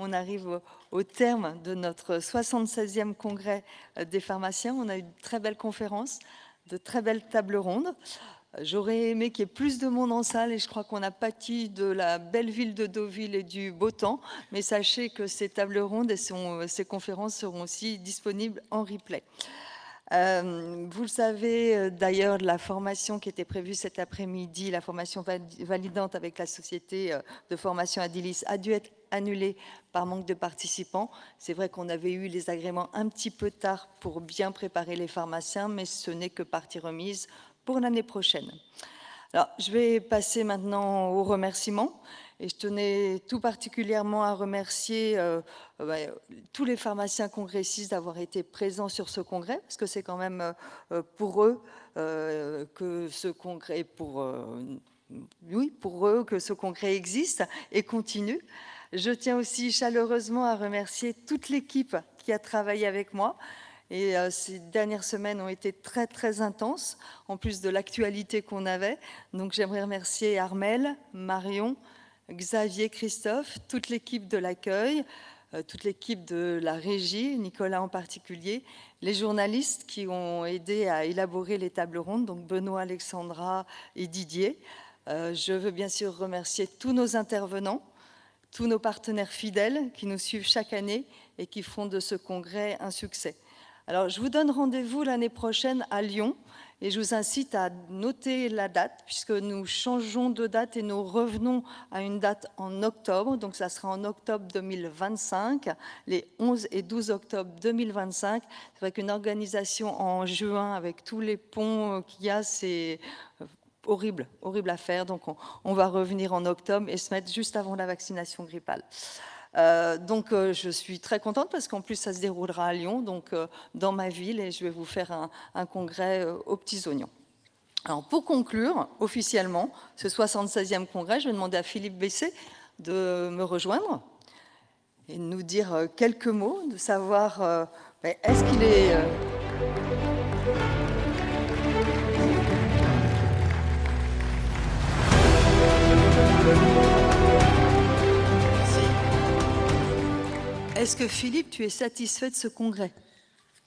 on arrive au, terme de notre 76e congrès euh, des pharmaciens. On a eu de très belles conférences, de très belles tables rondes. J'aurais aimé qu'il y ait plus de monde en salle et je crois qu'on a pâti de la belle ville de Deauville et du beau temps. Mais sachez que ces tables rondes et euh, ces conférences seront aussi disponibles en replay. Euh, vous le savez, euh, d'ailleurs, la formation qui était prévue cet après-midi, la formation validante avec la société euh, de formation Adilis, a dû être annulée par manque de participants. C'est vrai qu'on avait eu les agréments un petit peu tard pour bien préparer les pharmaciens, mais ce n'est que partie remise pour l'année prochaine. Alors, je vais passer maintenant aux remerciements. Et je tenais tout particulièrement à remercier euh, bah, tous les pharmaciens congressistes d'avoir été présents sur ce congrès, parce que c'est quand même euh, pour eux euh, que ce congrès, oui, pour eux que ce congrès existe et continue. Je tiens aussi chaleureusement à remercier toute l'équipe qui a travaillé avec moi. Et ces dernières semaines ont été très très intenses, en plus de l'actualité qu'on avait. Donc j'aimerais remercier Armel, Marion, Xavier Christophe, toute l'équipe de l'accueil, euh, toute l'équipe de la régie, Nicolas en particulier, les journalistes qui ont aidé à élaborer les tables rondes, donc Benoît, Alexandra et Didier. Euh, je veux bien sûr remercier tous nos intervenants, tous nos partenaires fidèles qui nous suivent chaque année et qui font de ce congrès un succès. Alors, je vous donne rendez-vous l'année prochaine à Lyon et je vous incite à noter la date, puisque nous changeons de date et nous revenons à une date en octobre. Donc ça sera en octobre 2025, les 11 et 12 octobre 2025. C'est vrai qu'une organisation en juin avec tous les ponts qu'il y a, c'est euh, horrible, horrible à faire. Donc on, va revenir en octobre et se mettre juste avant la vaccination grippale. Euh, donc euh, je suis très contente parce qu'en plus ça se déroulera à Lyon, donc euh, dans ma ville, et je vais vous faire un, congrès aux petits oignons. Alors pour conclure officiellement ce 76e congrès, je vais demander à Philippe Bessé de me rejoindre et de nous dire quelques mots, de savoir ben, est-ce qu'il est... Est-ce que Philippe, tu es satisfait de ce congrès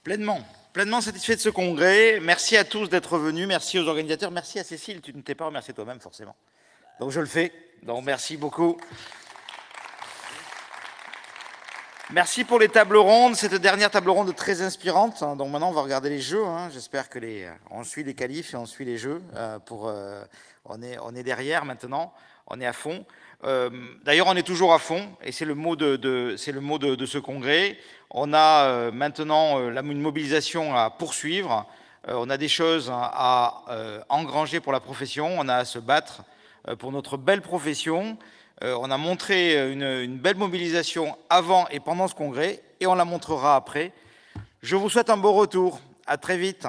Pleinement. Pleinement satisfait de ce congrès. Merci à tous d'être venus. Merci aux organisateurs. Merci à Cécile. Tu ne t'es pas remercié toi-même, forcément. Donc je le fais. Donc merci beaucoup. Merci pour les tables rondes, cette dernière table ronde très inspirante. Donc maintenant, on va regarder les jeux. Hein. J'espère que les, on suit les qualifs et on suit les jeux. Euh, pour, euh, on, est, on est derrière maintenant, on est à fond. Euh, d'ailleurs, on est toujours à fond, et c'est le mot de, le mot de, ce congrès. On a maintenant une mobilisation à poursuivre. on a des choses à engranger pour la profession. On a à se battre pour notre belle profession. Euh, on a montré euh, une, belle mobilisation avant et pendant ce congrès et on la montrera après. Je vous souhaite un beau retour. À très vite.